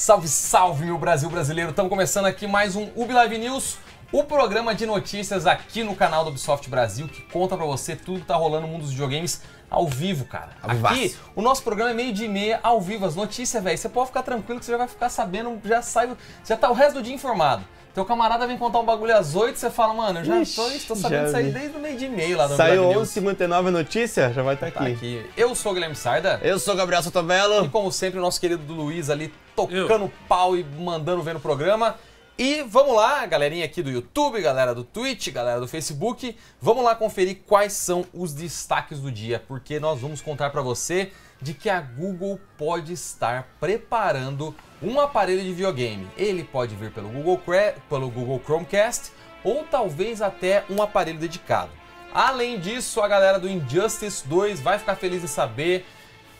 Salve, salve, meu Brasil brasileiro! Estamos começando aqui mais um UbiLive News, o programa de notícias aqui no canal do Ubisoft Brasil, que conta para você tudo que tá rolando no mundo dos videogames ao vivo, cara. Aqui, o nosso programa é meio de meia, ao vivo, as notícias, velho. Você pode ficar tranquilo que você já vai ficar sabendo, já sai, já tá o resto do dia informado. Teu camarada vem contar um bagulho às 8, você fala, mano, eu já Ixi, tô, estou sabendo disso aí desde o meio de e lá no Saiu 11h59 notícia, já vai estar tá, tá aqui. Tá aqui. Eu sou o Guilherme Sarda. Eu sou o Gabriel Sotomelo. E como sempre, o nosso querido Luiz ali tocando eu. pau e mandando ver no programa. E vamos lá, galerinha aqui do YouTube, galera do Twitch, galera do Facebook, vamos lá conferir quais são os destaques do dia, porque nós vamos contar para você de que a Google pode estar preparando um aparelho de videogame. Ele pode vir pelo Google, pelo Google Chromecast ou talvez até um aparelho dedicado. Além disso, a galera do Injustice 2 vai ficar feliz em saber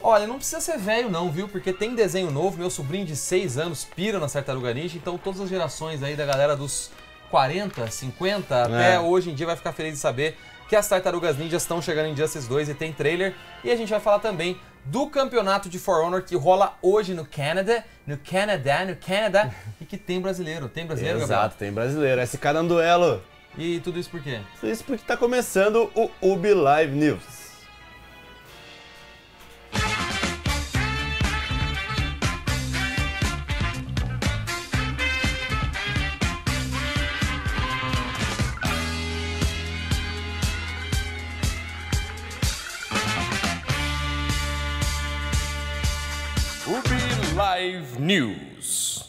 Olha, não precisa ser velho não, viu? Porque tem desenho novo, meu sobrinho de 6 anos pira na Tartaruga Ninja, então todas as gerações aí da galera dos 40, 50, é. até hoje em dia vai ficar feliz de saber que as Tartarugas Ninjas estão chegando em Justice 2 e tem trailer. E a gente vai falar também do campeonato de For Honor que rola hoje no Canadá, no Canadá, no Canadá, e que tem brasileiro. Tem brasileiro, Exato, Gabriel? tem brasileiro. SK dando é duelo. E tudo isso por quê? Tudo isso porque está começando o Ubi Live News. Ruby Live News.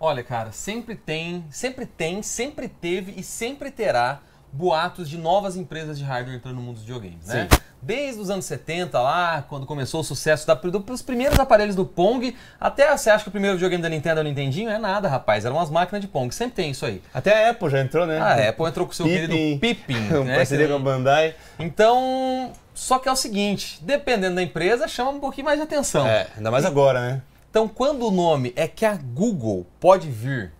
Olha, cara, sempre tem, sempre tem, sempre teve e sempre terá boatos de novas empresas de hardware entrando no mundo dos videogames, né? Sim. Desde os anos 70 lá, quando começou o sucesso da, dos primeiros aparelhos do Pong, até você acha que o primeiro videogame da Nintendo é o Nintendinho? É nada, rapaz, eram umas máquinas de Pong, sempre tem isso aí. Até a Apple já entrou, né? Ah, a Apple entrou com o seu Pippin. querido Pippin, né? parceria com a Bandai. Então, só que é o seguinte, dependendo da empresa, chama um pouquinho mais de atenção. É, ainda mais e, agora, né? Então, quando o nome é que a Google pode vir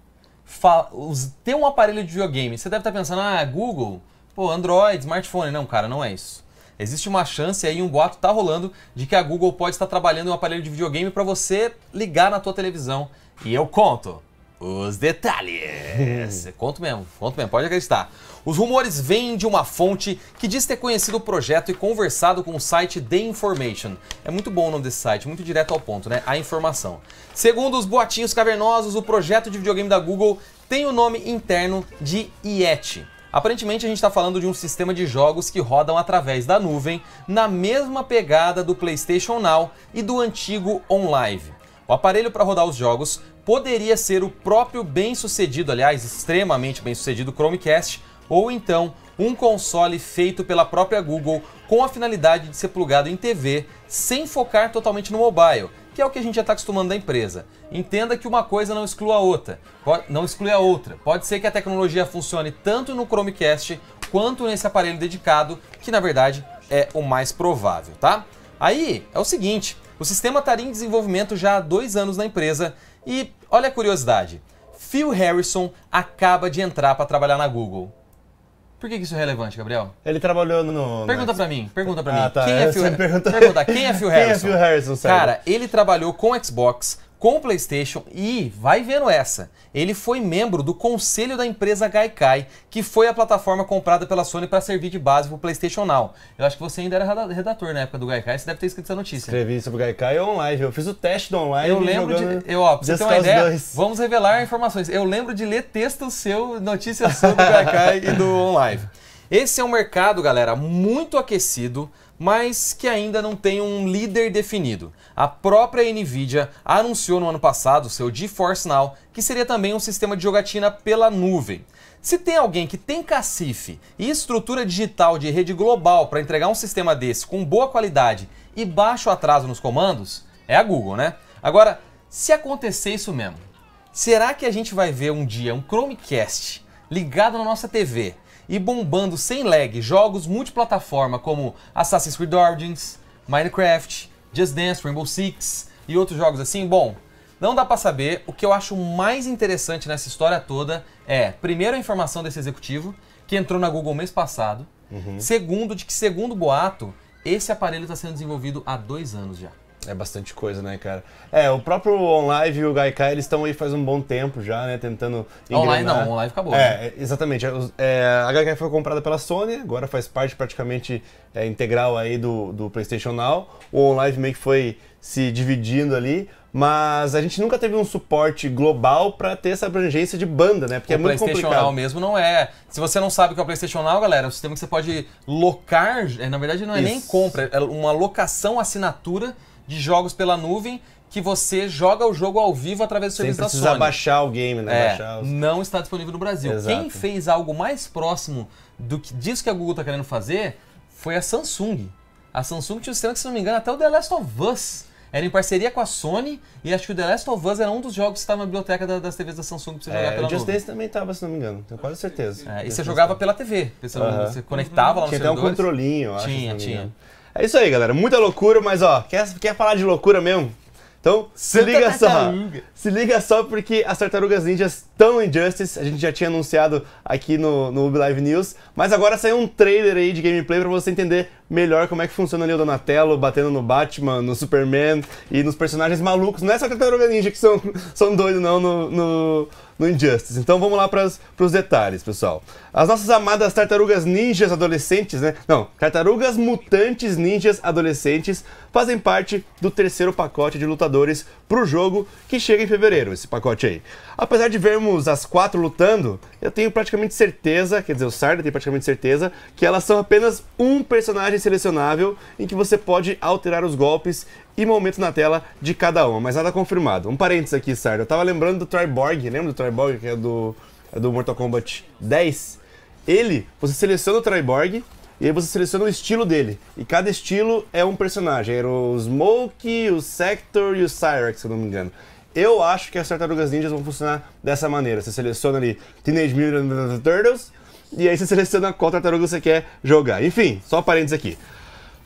ter um aparelho de videogame, você deve estar tá pensando, ah, Google, pô, Android, smartphone. Não, cara, não é isso. Existe uma chance aí, um boato tá rolando, de que a Google pode estar trabalhando em um aparelho de videogame para você ligar na tua televisão. E eu conto os detalhes. Hum. conto mesmo, conto mesmo, pode acreditar. Os rumores vêm de uma fonte que diz ter conhecido o projeto e conversado com o site The Information. É muito bom o nome desse site, muito direto ao ponto, né? A informação. Segundo os boatinhos cavernosos, o projeto de videogame da Google tem o nome interno de IET. Aparentemente a gente está falando de um sistema de jogos que rodam através da nuvem, na mesma pegada do PlayStation Now e do antigo OnLive. O aparelho para rodar os jogos poderia ser o próprio bem-sucedido, aliás, extremamente bem-sucedido Chromecast, ou então um console feito pela própria Google com a finalidade de ser plugado em TV, sem focar totalmente no mobile, que é o que a gente já está acostumando da empresa. Entenda que uma coisa não exclui a outra, não exclui a outra. Pode ser que a tecnologia funcione tanto no Chromecast quanto nesse aparelho dedicado, que na verdade é o mais provável, tá? Aí é o seguinte, o sistema estaria tá em desenvolvimento já há dois anos na empresa e olha a curiosidade: Phil Harrison acaba de entrar para trabalhar na Google. Por que, que, isso é relevante, Gabriel? Ele trabalhou no. Pergunta para mim, pergunta para ah, mim. Tá. Quem, é Phil... pergunta... quem é, é Phil Harrison? Quem é Phil Harrison, sério? Cara, ele trabalhou com Xbox com o PlayStation e vai vendo essa. Ele foi membro do conselho da empresa Gaikai, que foi a plataforma comprada pela Sony para servir de base para o PlayStation Now. Eu acho que você ainda era redator na época do Gaikai, você deve ter escrito essa notícia. Escrevi sobre o Gaikai online, eu fiz o teste do online. Eu lembro de, eu, ó, você uma ideia, vamos revelar informações. Eu lembro de ler texto seu, notícias sobre o Gaikai e do online. Esse é um mercado, galera, muito aquecido mas que ainda não tem um líder definido. A própria Nvidia anunciou no ano passado seu GeForce Now, que seria também um sistema de jogatina pela nuvem. Se tem alguém que tem cacife e estrutura digital de rede global para entregar um sistema desse com boa qualidade e baixo atraso nos comandos, é a Google, né? Agora, se acontecer isso mesmo, será que a gente vai ver um dia um Chromecast ligado na nossa TV e bombando sem lag jogos multiplataforma como Assassin's Creed Origins, Minecraft, Just Dance, Rainbow Six e outros jogos assim, bom, não dá para saber. O que eu acho mais interessante nessa história toda é, primeiro, a informação desse executivo, que entrou na Google mês passado. Uhum. Segundo, de que, segundo o boato, esse aparelho está sendo desenvolvido há dois anos já. É bastante coisa, né, cara? É, o próprio OnLive e o Gaikai, eles estão aí faz um bom tempo já, né, tentando Online não, OnLive acabou. É, né? É, exatamente. É, é, a Gaikai foi comprada pela Sony, agora faz parte praticamente é, integral aí do, do PlayStation Now. O OnLive meio que foi se dividindo ali, mas a gente nunca teve um suporte global para ter essa abrangência de banda, né? Porque é o é muito complicado. O PlayStation Now mesmo não é. Se você não sabe o que é o PlayStation Now, galera, é um sistema que você pode locar, na verdade não é Isso. nem compra, é uma locação assinatura de jogos pela nuvem que você joga o jogo ao vivo através do serviço da Sony. Sem precisar baixar o game, né? É, os... Não está disponível no Brasil. Exato. Quem fez algo mais próximo do que disso que a Google está querendo fazer foi a Samsung. A Samsung tinha um sistema que, se não me engano, até o The Last of Us era em parceria com a Sony e acho que o The Last of Us era um dos jogos que estava na biblioteca da, das TVs da Samsung para você é, jogar pela o Just Dance também estava, se não me engano, tenho quase certeza. É, e você jogava pela TV, você, uh -huh. conectava lá no Tinha até um controlinho, acho. Tinha, tinha. É isso aí, galera. Muita loucura, mas ó, quer, quer falar de loucura mesmo? Então, se Santa liga tartaruga. só. Se liga só porque as Tartarugas Ninjas estão em Justice. A gente já tinha anunciado aqui no, no Ubi Live News. Mas agora saiu um trailer aí de gameplay para você entender melhor como é que funciona ali o Donatello batendo no Batman, no Superman e nos personagens malucos. Não é só Tartaruga tá Ninja que são, são doidos, não, no, no, no Injustice. Então vamos lá para os detalhes, pessoal. As nossas amadas tartarugas ninjas adolescentes, né? Não, tartarugas mutantes ninjas adolescentes fazem parte do terceiro pacote de lutadores para o jogo que chega em fevereiro, esse pacote aí. Apesar de vermos as quatro lutando, eu tenho praticamente certeza, quer dizer, o Sarda tem praticamente certeza, que elas são apenas um personagem selecionável em que você pode alterar os golpes e momentos na tela de cada uma, mas nada confirmado. Um parênteses aqui, Sardo. Eu tava lembrando do Triborg, lembra do Triborg, que é do, é do Mortal Kombat 10? Ele, você seleciona o Triborg, e aí você seleciona o estilo dele. E cada estilo é um personagem. Era o Smoke, o Sector e o Cyrex, se eu não me engano. Eu acho que as tartarugas ninjas vão funcionar dessa maneira. Você seleciona ali Teenage Mutant Ninja Turtles e aí você seleciona qual tartaruga você quer jogar. Enfim, só parênteses aqui.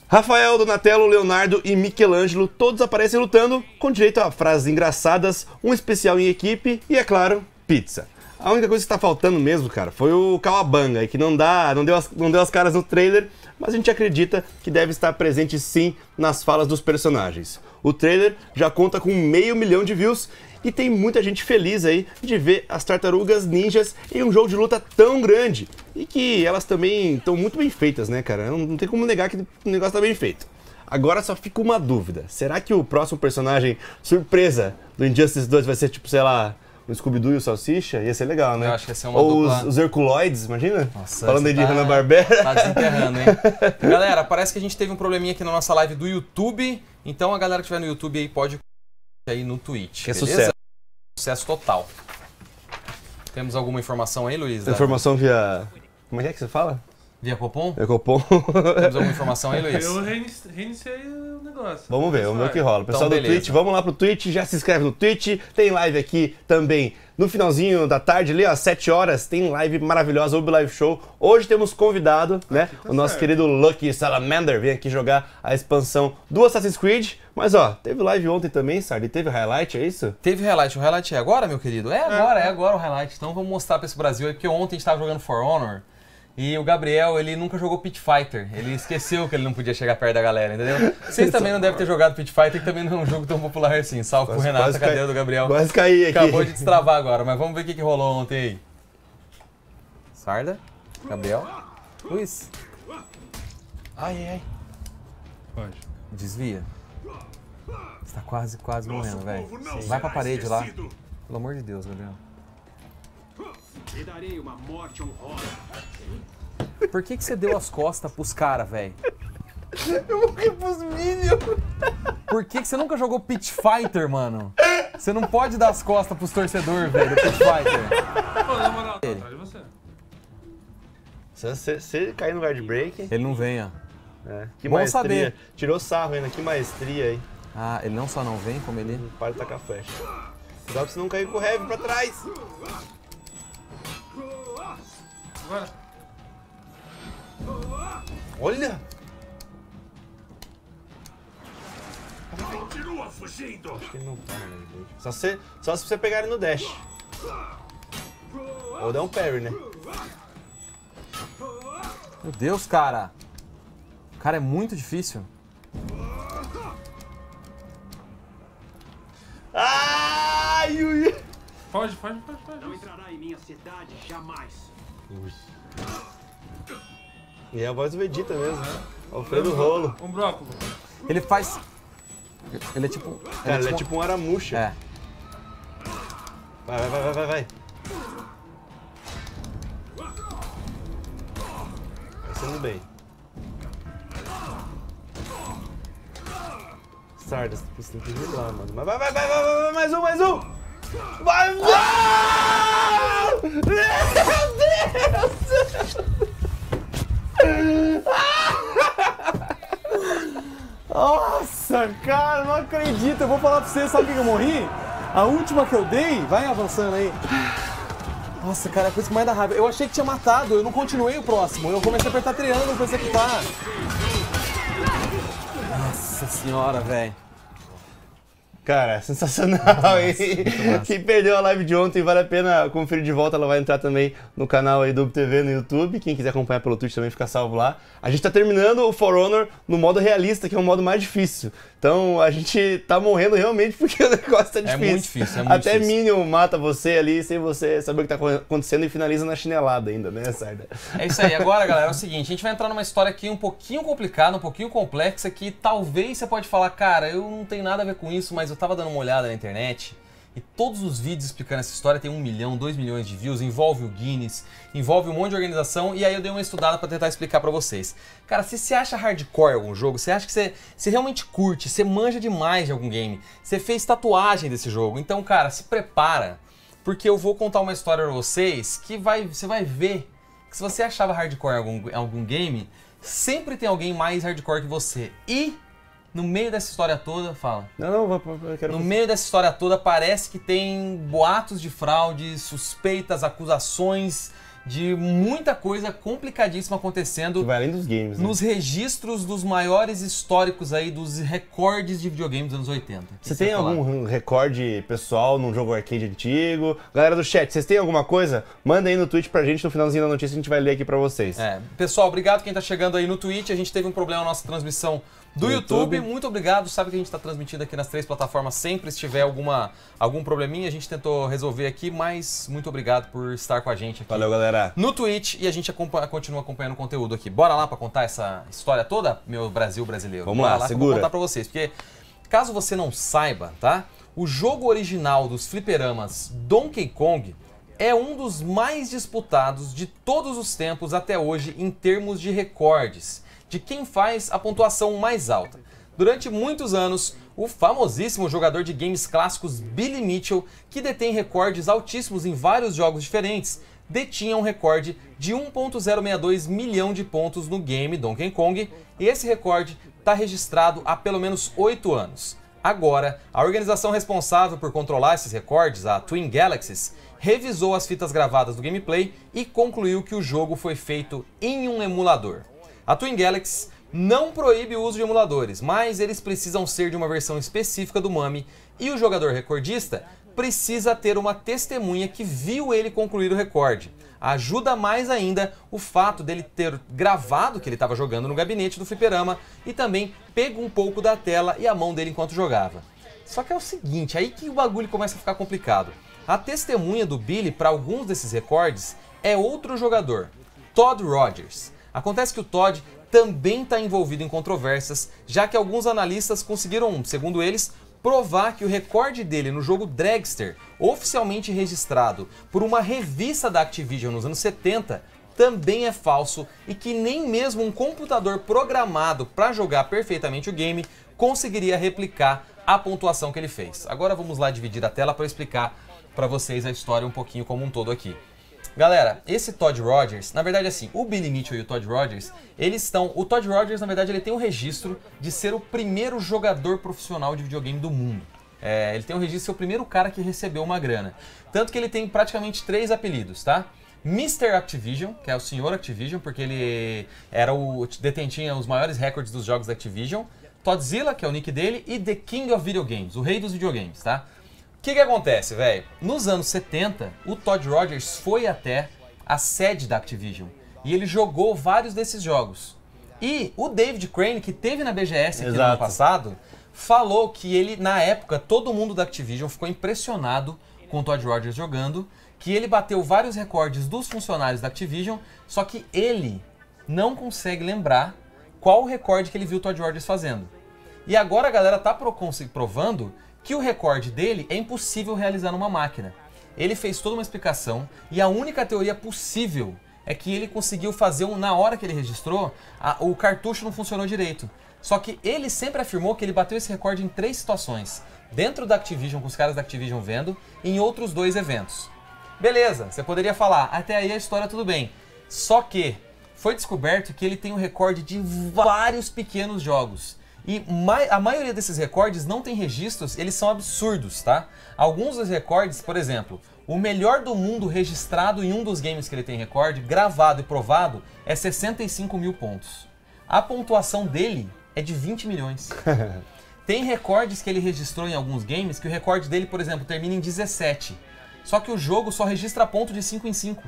Rafael, Donatello, Leonardo e Michelangelo todos aparecem lutando, com direito a frases engraçadas, um especial em equipe e, é claro, pizza. A única coisa que está faltando mesmo, cara, foi o Kawabanga, que não dá, não deu, as, não deu as caras no trailer, mas a gente acredita que deve estar presente sim nas falas dos personagens. O trailer já conta com meio milhão de views e tem muita gente feliz aí de ver as tartarugas ninjas em um jogo de luta tão grande. E que elas também estão muito bem feitas, né, cara? Não tem como negar que o negócio tá bem feito. Agora só fica uma dúvida: será que o próximo personagem surpresa do Injustice 2 vai ser tipo, sei lá, o Scooby-Doo e o Salsicha, ia ser legal, né? Eu acho que ia ser uma Ou dupla... os, os Herculoides, imagina? Nossa, Falando aí de tá, Hanna-Barbera. Tá desenterrando, hein? Galera, parece que a gente teve um probleminha aqui na nossa live do YouTube. Então a galera que estiver no YouTube aí pode aí no Twitch. Que é sucesso. Sucesso total. Temos alguma informação aí, Luiz? Informação via. Como é, é que você fala? Via Copom? Via Copom. Temos alguma informação aí, Luiz? Eu reiniciei negócio. Vamos ver, vamos ver o que rola. Então, Pessoal então, do Twitch, vamos lá pro Twitch, já se inscreve no Twitch, tem live aqui também. No finalzinho da tarde, ali, ó, 7 horas, tem live maravilhosa, Ubi Live Show. Hoje temos convidado, aqui né? Tá o nosso querido Lucky Salamander vem aqui jogar a expansão do Assassin's Creed. Mas ó, teve live ontem também, Sardi. Teve highlight, é isso? Teve highlight. O highlight é agora, meu querido? É, é. agora, é, é agora o highlight. Então vamos mostrar pra esse Brasil aí, porque ontem a gente tava jogando For Honor. E o Gabriel, ele nunca jogou Pit Fighter. Ele esqueceu que ele não podia chegar perto da galera, entendeu? Vocês também não devem ter jogado Pit Fighter, que também não é um jogo tão popular assim. Salve pro Renato, Cadê o do Gabriel. Quase caí aqui. Acabou de destravar agora, mas vamos ver o que, que rolou ontem aí. Sarda, Gabriel, Luiz. Ai, ai, ai. Pode. Desvia. Você tá quase, quase morrendo, velho. Vai pra tá parede esquecido. lá. Pelo amor de Deus, Gabriel. Lhe darei uma morte honrosa. Por que, que você deu as costas pros caras, velho? Eu morri pros Minions. Por que, que você nunca jogou Pit Fighter, mano? Você não pode dar as costas pros torcedores, velho, do Pit Fighter. Pô, na moral, tá atrás de você. Se, ele cair no guard break... Ele não vem, ó. É, que Bom maestria. saber. Tirou sarro ainda, que maestria aí. Ah, ele não só não vem, como ele... Para de tacar flecha. Dá pra você não cair com o heavy pra trás agora. Olha! Continua fugindo! Acho que ele não para, né, gente? Só se, só se você pegar ele no dash. Ou dar um parry, né? Meu Deus, cara! Cara, é muito difícil. Ai, ui! Foge, foge, foge, foge. Não entrará em minha cidade jamais. E é a voz do Vegeta mesmo. né? Alfredo é Rolo. Um brócolis. Ele faz. Ele é tipo. Ele é Cara, ele é tipo, tipo um aramuxa. É. Vai, vai, vai, vai, vai. Vai sendo bem. Sardas, você tem que driblar, mano. Mas vai, vai, vai, vai, vai, mais um, mais um! Vai, vai! Nossa, cara, não acredito. Eu vou falar pra você, sabe que eu morri? A última que eu dei, vai avançando aí. Nossa, cara, é a coisa que mais dá raiva. Eu achei que tinha matado, eu não continuei o próximo. Eu comecei a apertar triângulo pra executar. Tá. Nossa senhora, velho. Cara, é sensacional. Muito e quem perdeu a live de ontem, vale a pena conferir de volta. Ela vai entrar também no canal aí do TV no YouTube. Quem quiser acompanhar pelo Twitch também fica salvo lá. A gente tá terminando o For Honor no modo realista, que é o modo mais difícil. Então a gente tá morrendo realmente porque o negócio tá difícil. É muito difícil, é muito Até difícil. Minion mata você ali sem você saber o que tá acontecendo e finaliza na chinelada ainda, né, Sarda? É isso aí. Agora, galera, é o seguinte, a gente vai entrar numa história aqui um pouquinho complicada, um pouquinho complexa, que talvez você pode falar, cara, eu não tenho nada a ver com isso, mas eu tava dando uma olhada na internet e todos os vídeos explicando essa história tem um milhão, dois milhões de views, envolve o Guinness, envolve um monte de organização. E aí eu dei uma estudada para tentar explicar para vocês. Cara, se você acha hardcore algum jogo, você acha que você, você realmente curte, você manja demais de algum game, você fez tatuagem desse jogo, então, cara, se prepara. Porque eu vou contar uma história pra vocês que vai, você vai ver que se você achava hardcore em algum, algum game, sempre tem alguém mais hardcore que você. E no meio dessa história toda, fala. Não, não, eu quero. No meio dessa história toda, parece que tem boatos de fraude, suspeitas, acusações de muita coisa complicadíssima acontecendo. Que vai além dos games. Né? Nos registros dos maiores históricos aí, dos recordes de videogames dos anos 80. Você tem algum recorde pessoal num jogo arcade antigo? Galera do chat, vocês têm alguma coisa? Manda aí no Twitch pra gente, no finalzinho da notícia a gente vai ler aqui pra vocês. É, pessoal, obrigado quem tá chegando aí no Twitch. A gente teve um problema na nossa transmissão do YouTube. YouTube. Muito obrigado. Sabe que a gente está transmitindo aqui nas três plataformas sempre. Se tiver alguma, algum probleminha, a gente tentou resolver aqui, mas muito obrigado por estar com a gente aqui. Valeu, galera. No Twitch e a gente acompanha, continua acompanhando o conteúdo aqui. Bora lá para contar essa história toda, meu Brasil brasileiro. Vamos Bora lá, lá segura. vou contar para vocês, porque caso você não saiba, tá? O jogo original dos fliperamas Donkey Kong é um dos mais disputados de todos os tempos até hoje em termos de recordes de quem faz a pontuação mais alta. Durante muitos anos, o famosíssimo jogador de games clássicos Billy Mitchell, que detém recordes altíssimos em vários jogos diferentes, detinha um recorde de 1.062 milhão de pontos no game Donkey Kong, e esse recorde está registrado há pelo menos 8 anos. Agora, a organização responsável por controlar esses recordes, a Twin Galaxies, revisou as fitas gravadas do gameplay e concluiu que o jogo foi feito em um emulador. A Twin Galaxy não proíbe o uso de emuladores, mas eles precisam ser de uma versão específica do MAME e o jogador recordista precisa ter uma testemunha que viu ele concluir o recorde. Ajuda mais ainda o fato dele ter gravado que ele estava jogando no gabinete do fliperama e também pego um pouco da tela e a mão dele enquanto jogava. Só que é o seguinte, aí que o bagulho começa a ficar complicado. A testemunha do Billy para alguns desses recordes é outro jogador, Todd Rogers. Acontece que o Todd também está envolvido em controvérsias, já que alguns analistas conseguiram, segundo eles, provar que o recorde dele no jogo Dragster, oficialmente registrado por uma revista da Activision nos anos 70, também é falso e que nem mesmo um computador programado para jogar perfeitamente o game conseguiria replicar a pontuação que ele fez. Agora vamos lá dividir a tela para explicar para vocês a história um pouquinho como um todo aqui. Galera, esse Todd Rogers, na verdade assim, o Billy Mitchell e o Todd Rogers, eles estão... O Todd Rogers, na verdade, ele tem o um registro de ser o primeiro jogador profissional de videogame do mundo. É, ele tem o um registro de ser o primeiro cara que recebeu uma grana. Tanto que ele tem praticamente três apelidos, tá? Mr. Activision, que é o senhor Activision, porque ele era o detentinha os maiores recordes dos jogos da Activision. Todzilla, que é o nick dele, e The King of Videogames, o rei dos videogames, tá? O que, que acontece, velho? Nos anos 70, o Todd Rogers foi até a sede da Activision e ele jogou vários desses jogos. E o David Crane, que teve na BGS aqui Exato. no ano passado, falou que ele, na época, todo mundo da Activision ficou impressionado com o Todd Rogers jogando, que ele bateu vários recordes dos funcionários da Activision, só que ele não consegue lembrar qual o recorde que ele viu o Todd Rogers fazendo. E agora a galera tá provando que o recorde dele é impossível realizar numa máquina. Ele fez toda uma explicação e a única teoria possível é que ele conseguiu fazer um, na hora que ele registrou, a, o cartucho não funcionou direito. Só que ele sempre afirmou que ele bateu esse recorde em três situações: dentro da Activision, com os caras da Activision vendo, e em outros dois eventos. Beleza, você poderia falar, até aí a história tudo bem. Só que foi descoberto que ele tem um recorde de vários pequenos jogos. E ma a maioria desses recordes não tem registros, eles são absurdos, tá? Alguns dos recordes, por exemplo, o melhor do mundo registrado em um dos games que ele tem recorde, gravado e provado, é 65 mil pontos. A pontuação dele é de 20 milhões. tem recordes que ele registrou em alguns games que o recorde dele, por exemplo, termina em 17. Só que o jogo só registra ponto de 5 em 5.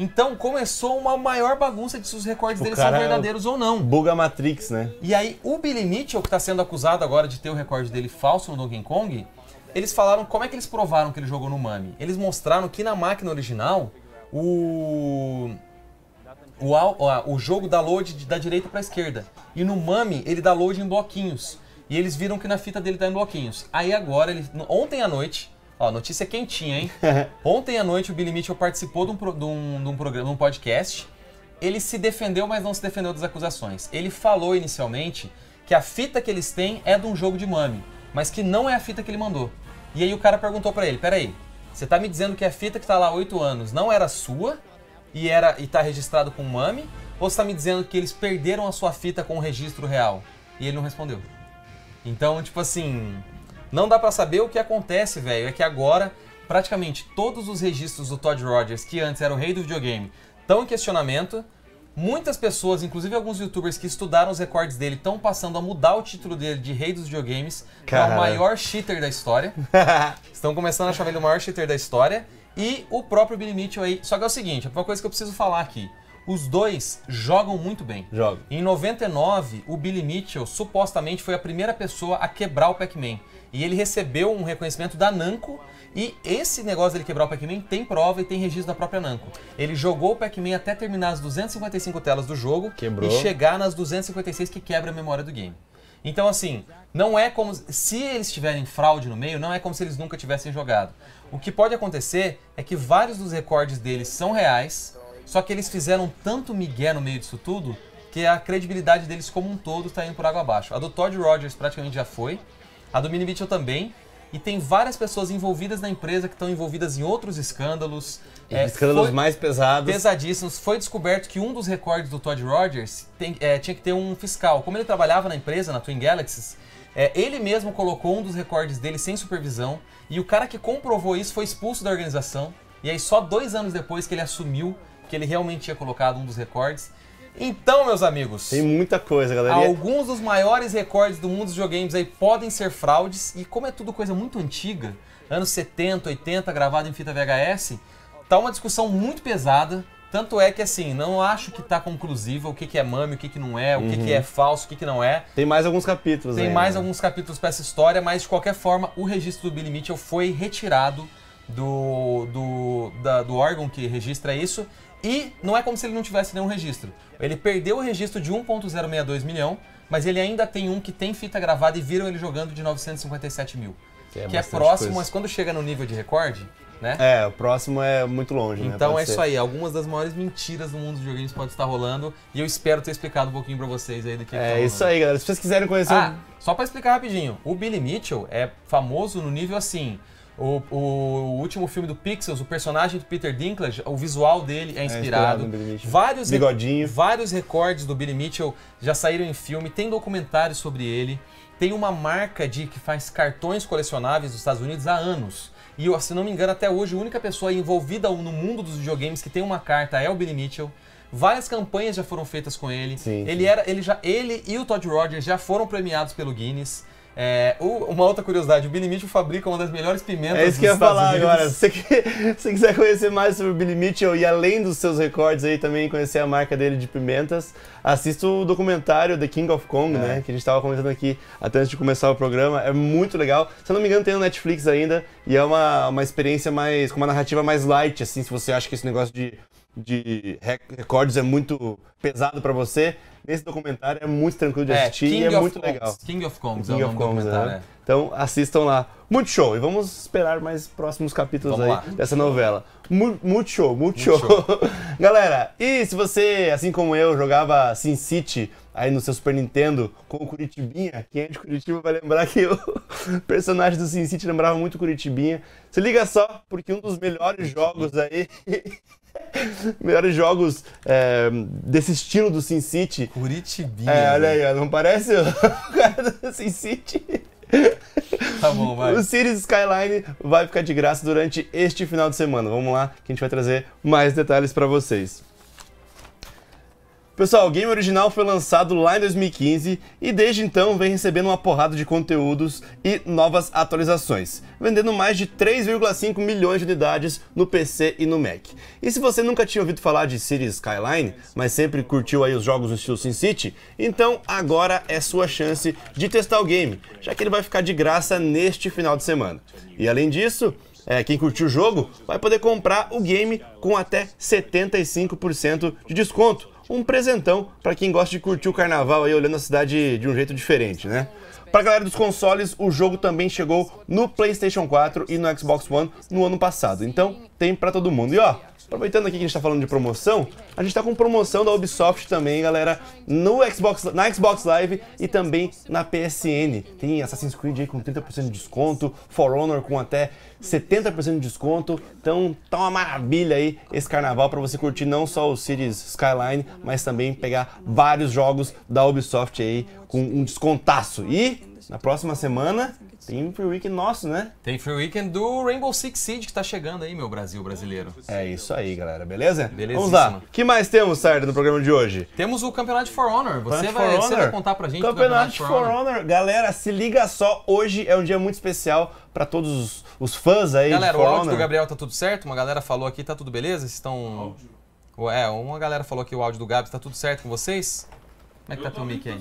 Então começou uma maior bagunça de se os recordes o dele são é verdadeiros ou não. Buga Matrix, né? E aí o Billy Mitchell, que está sendo acusado agora de ter o recorde dele falso no Donkey Kong, eles falaram como é que eles provaram que ele jogou no Mami. Eles mostraram que na máquina original o o, o jogo dá load da direita para a esquerda. E no Mami ele dá load em bloquinhos. E eles viram que na fita dele tá em bloquinhos. Aí agora, ele, ontem à noite, Ó, notícia quentinha, hein? Ontem à noite o Billy Mitchell participou de um, de um, de um programa, de um podcast. Ele se defendeu, mas não se defendeu das acusações. Ele falou inicialmente que a fita que eles têm é de um jogo de mami, mas que não é a fita que ele mandou. E aí o cara perguntou para ele: peraí, você tá me dizendo que a fita que tá lá há oito anos não era sua e era e tá registrado com mami? Ou você tá me dizendo que eles perderam a sua fita com o registro real? E ele não respondeu. Então, tipo assim, não dá para saber o que acontece, velho. É que agora praticamente todos os registros do Todd Rogers, que antes era o rei do videogame, estão em questionamento. Muitas pessoas, inclusive alguns youtubers que estudaram os recordes dele, estão passando a mudar o título dele de Rei dos Videogames, para que é o maior cheater da história. estão começando a achar ele o maior cheater da história. E o próprio Billy Mitchell aí. Só que é o seguinte, uma coisa que eu preciso falar aqui. Os dois jogam muito bem. Jogam. Em 99, o Billy Mitchell supostamente foi a primeira pessoa a quebrar o Pac-Man e ele recebeu um reconhecimento da Namco e esse negócio dele quebrar o Pac-Man tem prova e tem registro da própria Namco. Ele jogou o Pac-Man até terminar as 255 telas do jogo Quebrou. e chegar nas 256 que quebra a memória do game. Então, assim, não é como. Se eles tiverem fraude no meio, não é como se eles nunca tivessem jogado. O que pode acontecer é que vários dos recordes deles são reais, só que eles fizeram tanto migué no meio disso tudo que a credibilidade deles como um todo está indo por água abaixo. A do Todd Rogers praticamente já foi a Domini Mitchell também. E tem várias pessoas envolvidas na empresa que estão envolvidas em outros escândalos. É, escândalos foi, mais pesados. Pesadíssimos. Foi descoberto que um dos recordes do Todd Rogers tem, é, tinha que ter um fiscal. Como ele trabalhava na empresa, na Twin Galaxies, é, ele mesmo colocou um dos recordes dele sem supervisão e o cara que comprovou isso foi expulso da organização. E aí só dois anos depois que ele assumiu que ele realmente tinha colocado um dos recordes. Então, meus amigos. Tem muita coisa, galera. É- alguns dos maiores recordes do mundo dos videogames aí podem ser fraudes, e como é tudo coisa muito antiga, anos 70, 80, gravado em fita VHS, tá uma discussão muito pesada. Tanto é que, assim, não acho que tá conclusiva o que, que é mame, o que, que não é, o que, que uhum. é falso, o que, que não é. Tem mais alguns capítulos Tem ainda. mais né? alguns capítulos para essa história, mas de qualquer forma, o registro do Billy Mitchell foi retirado do, do, da, do órgão que registra isso e não é como se ele não tivesse nenhum registro. Ele perdeu o registro de 1.062 milhão, mas ele ainda tem um que tem fita gravada e viram ele jogando de 957 mil. Que é, que é próximo, coisa. mas quando chega no nível de recorde, né? É, o próximo é muito longe, né? Então né? é ser. isso aí, algumas das maiores mentiras do mundo dos videogames pode estar rolando e eu espero ter explicado um pouquinho para vocês aí a pouco. É, tá isso aí, galera. Se vocês quiserem conhecer... Ah, só para explicar rapidinho, o Billy Mitchell é famoso no nível assim... O, o, último filme do Pixels, o personagem do Peter Dinklage, o visual dele é inspirado. É inspirado vários, Bigodinho. vários recordes do Billy Mitchell já saíram em filme, tem documentários sobre ele. Tem uma marca de que faz cartões colecionáveis dos Estados Unidos há anos. E, se não me engano, até hoje, a única pessoa envolvida no mundo dos videogames que tem uma carta é o Billy Mitchell. Várias campanhas já foram feitas com ele. Sim, ele sim. era, ele já, ele e o Todd Rogers já foram premiados pelo Guinness. É, uma outra curiosidade, o Billy Mitchell fabrica uma das melhores pimentas É isso que eu ia Estados falar Unidos. agora. Se você quiser conhecer mais sobre o Billy Mitchell e além dos seus recordes aí também conhecer a marca dele de pimentas, assista o documentário The King of Kong, né, é. né? Que a gente estava comentando aqui até antes de começar o programa. É muito legal. Se eu não me engano, tem no Netflix ainda e é uma, uma experiência mais. com uma narrativa mais light, assim, se você acha que esse negócio de de recordes é muito pesado para você, nesse documentário é muito tranquilo de é, assistir é, e é muito Kongs. legal. King of Kongs King é o Kongs, né? É. Então assistam lá. Muito show! E vamos esperar mais próximos capítulos vamos aí lá. dessa novela. muito show, muito, muito show. show. Galera, e se você, assim como eu, jogava Sin City aí no seu Super Nintendo com o Curitibinha, quem é de Curitiba vai lembrar que o personagem do Sin City lembrava muito Curitibinha. Se liga só, porque um dos melhores jogos aí melhores jogos é, desse estilo do Sin City. Curitibinha. É, olha aí, não parece o cara do Sin City? Tá bom, vai. O Cities Skyline vai ficar de graça durante este final de semana. Vamos lá, que a gente vai trazer mais detalhes para vocês. Pessoal, o game original foi lançado lá em 2015 e desde então vem recebendo uma porrada de conteúdos e novas atualizações, vendendo mais de 3,5 milhões de unidades no PC e no Mac. E se você nunca tinha ouvido falar de Cities Skyline, mas sempre curtiu aí os jogos no estilo SimCity, então agora é sua chance de testar o game, já que ele vai ficar de graça neste final de semana. E além disso, é, quem curtiu o jogo vai poder comprar o game com até 75% de desconto um presentão para quem gosta de curtir o carnaval aí olhando a cidade de um jeito diferente, né? Para a galera dos consoles, o jogo também chegou no PlayStation 4 e no Xbox One no ano passado. Então, tem para todo mundo. E ó, Aproveitando aqui que a gente tá falando de promoção, a gente tá com promoção da Ubisoft também, galera, no Xbox, na Xbox Live e também na PSN. Tem Assassin's Creed aí com 30% de desconto, For Honor com até 70% de desconto. Então tá uma maravilha aí esse carnaval para você curtir não só o Cities Skyline, mas também pegar vários jogos da Ubisoft aí com um descontaço. E na próxima semana tem Free Weekend nosso, né? Tem Free Weekend do Rainbow Six Siege que tá chegando aí, meu Brasil brasileiro. É isso aí, galera, beleza? Beleza. Vamos lá. que mais temos, Sérgio, no programa de hoje? Temos o Campeonato de For Honor. Você, vai, For Honor. você vai contar pra gente Campeonato, Campeonato de For, For Honor. Honor. Galera, se liga só, hoje é um dia muito especial para todos os, os, fãs aí Galera, o áudio Honor. do Gabriel tá tudo certo? Uma galera falou aqui, tá tudo beleza? Vocês estão... É, uma galera falou que o áudio do Gabs tá tudo certo com vocês? Como é que tá eu tá teu mic aí?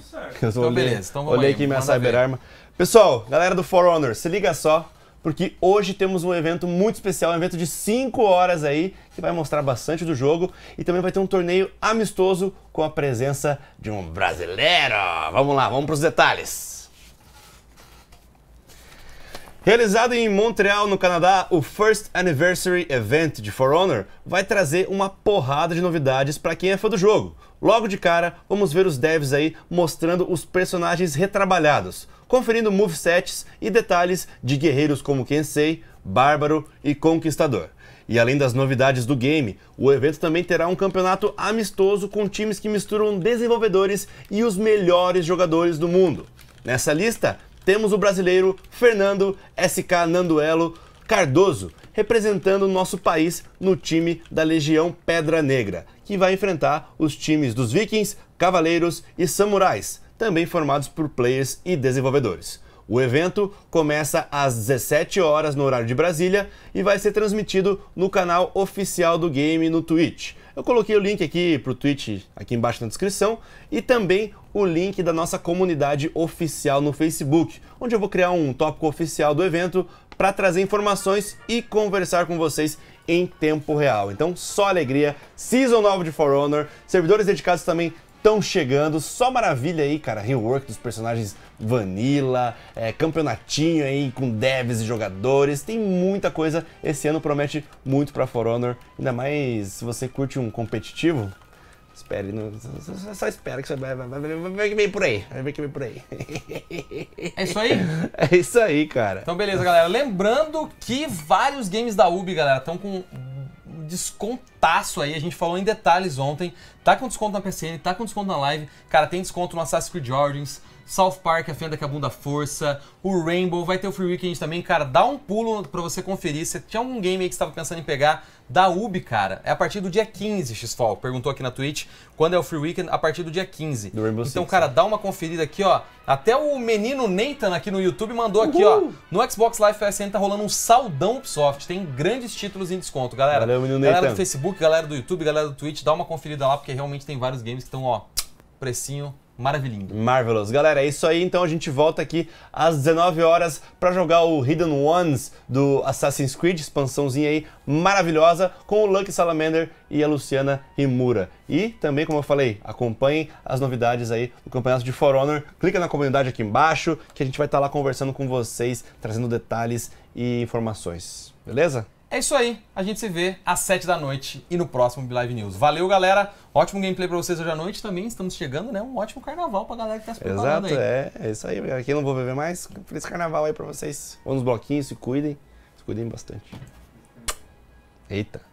Então, beleza. Então, vamos olhei aí, aqui minha cyberarma. Pessoal, galera do For Honor, se liga só, porque hoje temos um evento muito especial, um evento de 5 horas aí, que vai mostrar bastante do jogo e também vai ter um torneio amistoso com a presença de um brasileiro. Vamos lá, vamos para os detalhes. Realizado em Montreal, no Canadá, o First Anniversary Event de For Honor vai trazer uma porrada de novidades para quem é fã do jogo. Logo de cara, vamos ver os devs aí mostrando os personagens retrabalhados, conferindo movesets e detalhes de guerreiros como Kensei, Bárbaro e Conquistador. E além das novidades do game, o evento também terá um campeonato amistoso com times que misturam desenvolvedores e os melhores jogadores do mundo. Nessa lista, temos o brasileiro Fernando SK Nanduelo Cardoso, representando o nosso país no time da Legião Pedra Negra, que vai enfrentar os times dos Vikings, Cavaleiros e Samurais, também formados por players e desenvolvedores. O evento começa às 17 horas no horário de Brasília e vai ser transmitido no canal oficial do game no Twitch. Eu coloquei o link aqui para o Twitch aqui embaixo na descrição e também o link da nossa comunidade oficial no Facebook, onde eu vou criar um tópico oficial do evento para trazer informações e conversar com vocês em tempo real. Então, só alegria. Season 9 de For Honor, servidores dedicados também estão chegando. Só maravilha aí, cara. Rework dos personagens Vanilla, é, campeonatinho aí com devs e jogadores. Tem muita coisa. Esse ano promete muito pra For Honor. Ainda mais se você curte um competitivo, Espere, só, só, espera que você vai, vai, vai, vai, que vem por aí. Vai ver que vem por aí. É isso aí? É isso aí, cara. Então, beleza, galera. Lembrando que vários games da Ubi, galera, estão com descontaço aí. A gente falou em detalhes ontem. Tá com desconto na PCN, tá com desconto na live. Cara, tem desconto no Assassin's Creed Origins South Park, a Fenda que a Bunda Força, o Rainbow, vai ter o Free Weekend também, cara. Dá um pulo pra você conferir. Se tinha algum game aí que você tava pensando em pegar, da Ubi, cara. É a partir do dia 15, XFOL. Perguntou aqui na Twitch quando é o Free Weekend, a partir do dia 15. Do Rainbow então, Six, cara, né? dá uma conferida aqui, ó. Até o menino Nathan aqui no YouTube mandou Uhul. aqui, ó. No Xbox Live PSN tá rolando um saldão Ubisoft. Tem grandes títulos em desconto, galera. Valeu, menino galera Nathan. do Facebook, galera do YouTube, galera do Twitch, dá uma conferida lá, porque realmente tem vários games que estão, ó, precinho Maravilhoso, Marvelous. Galera, é isso aí. Então a gente volta aqui às 19 horas para jogar o Hidden Ones do Assassin's Creed, expansãozinha aí maravilhosa, com o Lucky Salamander e a Luciana Rimura. E também, como eu falei, acompanhem as novidades aí do campeonato de For Honor. Clica na comunidade aqui embaixo que a gente vai estar tá lá conversando com vocês, trazendo detalhes e informações. Beleza? É isso aí. A gente se vê às 7 da noite e no próximo Be Live News. Valeu, galera. Ótimo gameplay pra vocês hoje à noite também. Estamos chegando, né? Um ótimo carnaval pra galera que tá se preparando Exato, aí. é. É isso aí. Aqui eu não vou beber mais. Feliz carnaval aí pra vocês. Vão nos bloquinhos, se cuidem. Se cuidem bastante. Eita.